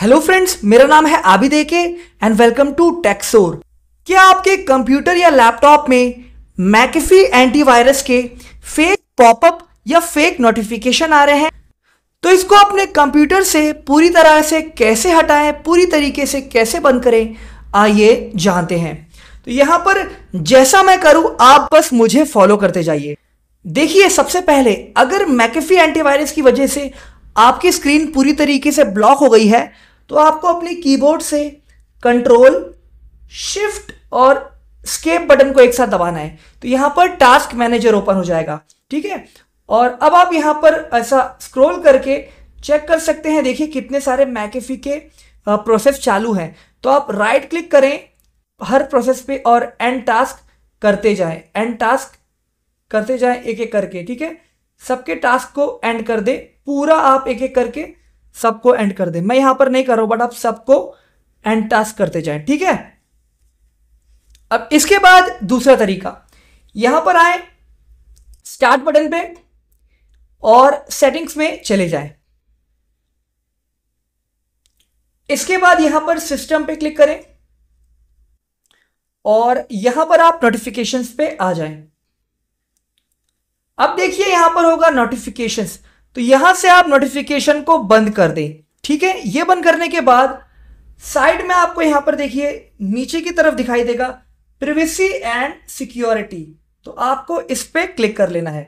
hello friends मेरा नाम है Abid A K and welcome to Texor क्या आपके कंप्यूटर या लैपटॉप में मैकेफी एंटीवायरस के फेक पॉपअप या फेक नोटिफिकेशन आ रहे हैं तो इसको अपने कंप्यूटर से पूरी तरह से कैसे हटाएं पूरी तरीके से कैसे बंद करें आइए जानते हैं तो यहाँ पर जैसा मैं करूं आप बस मुझे फॉलो करते जाइए देखिए सबसे पहले अगर मैकेफी एंटीवायरस की वजह से आपकी स्क्रीन पूरी तरीके से ब्लॉक हो गई है तो आपको अपने कीबोर्ड से कंट्रोल शिफ्ट और स्केप बटन को एक साथ दबाना है तो यहाँ पर टास्क मैनेजर ओपन हो जाएगा ठीक है और अब आप यहाँ पर ऐसा स्क्रॉल करके चेक कर सकते हैं देखिए कितने सारे मैकेफी के प्रोसेस चालू हैं तो आप राइट क्लिक करें हर प्रोसेस पे और एंड टास्क करते जाएं एंड टास्क करते जाएं एक एक करके ठीक है सबके टास्क को एंड कर दे पूरा आप एक एक करके सबको एंड कर दे मैं यहां पर नहीं कर रहा हूं बट आप सबको एंड टास्क करते जाए ठीक है अब इसके बाद दूसरा तरीका यहां पर आए स्टार्ट बटन पे और सेटिंग्स में चले जाए इसके बाद यहां पर सिस्टम पे क्लिक करें और यहां पर आप नोटिफिकेशंस पे आ जाएं अब देखिए यहां पर होगा नोटिफिकेशंस तो यहां से आप नोटिफिकेशन को बंद कर दें ठीक है ये बंद करने के बाद साइड में आपको यहां पर देखिए नीचे की तरफ दिखाई देगा प्रिवेसी एंड सिक्योरिटी तो आपको इस पर क्लिक कर लेना है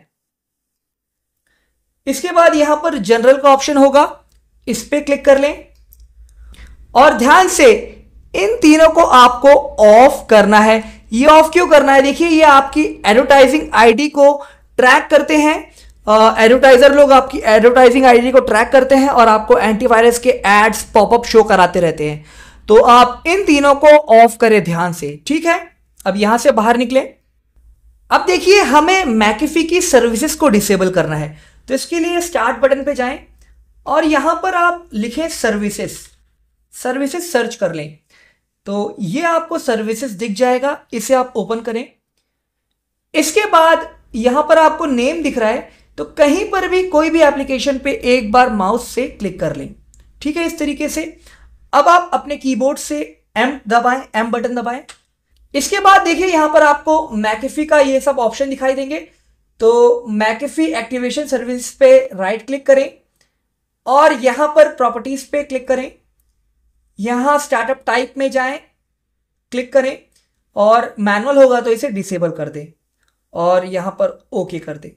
इसके बाद यहां पर जनरल का ऑप्शन होगा इस पर क्लिक कर लें और ध्यान से इन तीनों को आपको ऑफ करना है ये ऑफ क्यों करना है देखिए ये आपकी एडवर्टाइजिंग आईडी को ट्रैक करते हैं एडवर्टाइजर लोग आपकी एडवर्टाइजिंग आईडी को ट्रैक करते हैं और आपको एंटीवायरस के एड्स पॉपअप शो कराते रहते हैं तो आप इन तीनों को ऑफ करें ध्यान से ठीक है अब यहां से बाहर निकले अब देखिए हमें मैकेफी की सर्विसेज को डिसेबल करना है तो इसके लिए स्टार्ट बटन पे जाएं और यहां पर आप लिखें सर्विसेज सर्विसेज सर्च कर लें तो ये आपको सर्विसेज दिख जाएगा इसे आप ओपन करें इसके बाद यहां पर आपको नेम दिख रहा है तो कहीं पर भी कोई भी एप्लीकेशन पे एक बार माउस से क्लिक कर लें ठीक है इस तरीके से अब आप अपने कीबोर्ड से एम दबाएं एम बटन दबाएं इसके बाद देखिए यहां पर आपको मैकेफी का ये सब ऑप्शन दिखाई देंगे तो मैकेफी एक्टिवेशन सर्विस पे राइट क्लिक करें और यहां पर प्रॉपर्टीज पे क्लिक करें यहां स्टार्टअप टाइप में जाएं क्लिक करें और मैनुअल होगा तो इसे डिसेबल कर दें और यहां पर ओके कर दें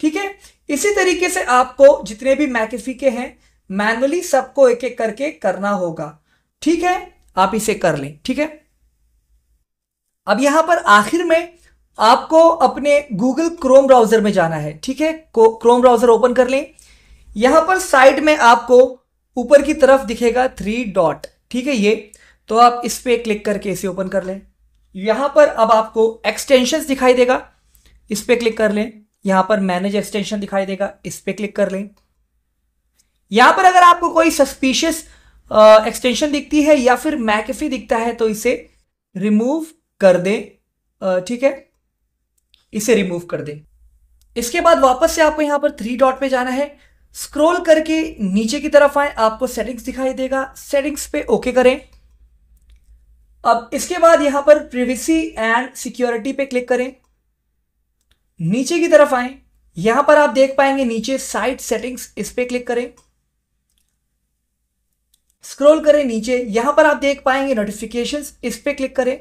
ठीक है इसी तरीके से आपको जितने भी मैकेफी के हैं मैनुअली सबको एक एक करके करना होगा ठीक है आप इसे कर लें ठीक है अब यहां पर आखिर में आपको अपने गूगल क्रोम ब्राउजर में जाना है ठीक है क्रोम ब्राउजर ओपन कर लें यहां पर साइड में आपको ऊपर की तरफ दिखेगा थ्री डॉट ठीक है ये तो आप इस पर क्लिक करके इसे ओपन कर लें यहां पर अब आपको एक्सटेंशन दिखाई देगा इस पर क्लिक कर लें यहां पर मैनेज एक्सटेंशन दिखाई देगा इस पर क्लिक कर लें यहां पर अगर आपको कोई सस्पिशियस एक्सटेंशन दिखती है या फिर मैकेफी दिखता है तो इसे रिमूव कर दें ठीक है इसे रिमूव कर दें इसके बाद वापस से आपको यहां पर थ्री डॉट पे जाना है स्क्रॉल करके नीचे की तरफ आए आपको सेटिंग्स दिखाई देगा सेटिंग्स पे ओके करें अब इसके बाद यहां पर प्रिवेसी एंड सिक्योरिटी पे क्लिक करें नीचे की तरफ आए यहां पर आप देख पाएंगे नीचे साइट सेटिंग्स इस पर क्लिक करें स्क्रॉल करें नीचे यहां पर आप देख पाएंगे नोटिफिकेशन इस पर क्लिक करें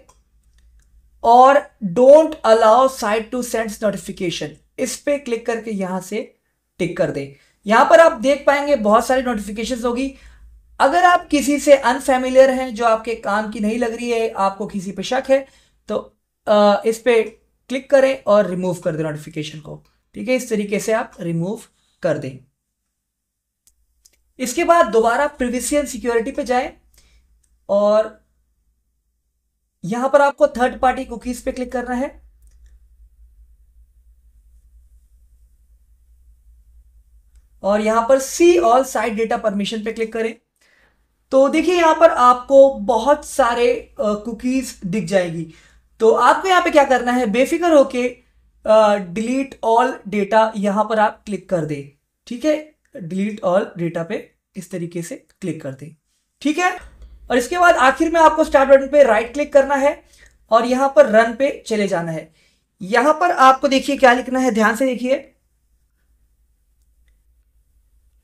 और don't allow site to send notification इस पे क्लिक करके यहां से टिक कर दें यहां पर आप देख पाएंगे बहुत सारी नोटिफिकेशन होगी अगर आप किसी से अनफेमिलियर हैं जो आपके काम की नहीं लग रही है आपको किसी पे शक है तो आ, इस पर क्लिक करें और रिमूव कर दें नोटिफिकेशन को ठीक है इस तरीके से आप रिमूव कर दें इसके बाद दोबारा प्रिविसी एंड सिक्योरिटी पे जाएं और यहां पर आपको थर्ड पार्टी कुकीज पे क्लिक करना है और यहां पर see all site data permission पे क्लिक करें तो देखिए यहां पर आपको बहुत सारे कुकीज दिख जाएगी तो आपको यहाँ पे क्या करना है बेफिक्र होके डिलीट ऑल डेटा यहाँ पर आप क्लिक कर दें ठीक है डिलीट ऑल डेटा पे इस तरीके से क्लिक कर दें ठीक है और इसके बाद आखिर में आपको स्टार्ट बटन पे राइट क्लिक करना है और यहाँ पर रन पे चले जाना है यहाँ पर आपको देखिए क्या लिखना है ध्यान से देखिए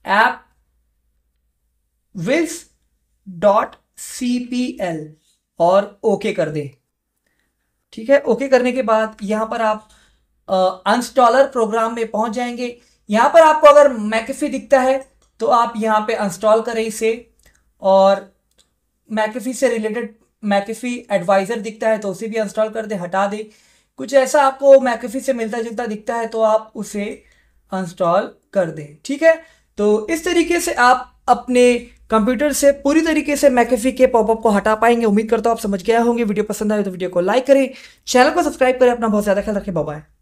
appwiz dot C P L और ओके कर दें ठीक है ओके करने के बाद यहाँ पर आप अनस्टॉलर प्रोग्राम में पहुंच जाएंगे यहाँ पर आपको अगर मैकेफी दिखता है तो आप यहाँ पे इंस्टॉल करें इसे और मैकेफी से रिलेटेड मैकेफी एडवाइज़र दिखता है तो उसे भी इंस्टॉल कर दें हटा दें कुछ ऐसा आपको मैकेफी से मिलता जुलता दिखता है तो आप उसे इंस्टॉल कर दें ठीक है तो इस तरीके से आप अपने कंप्यूटर से पूरी तरीके से मैकेफी के पॉपअप को हटा पाएंगे उम्मीद करता हूँ आप समझ गया होंगे वीडियो पसंद आए तो वीडियो को लाइक करें चैनल को सब्सक्राइब करें अपना बहुत ज़्यादा ख्याल रखें बाय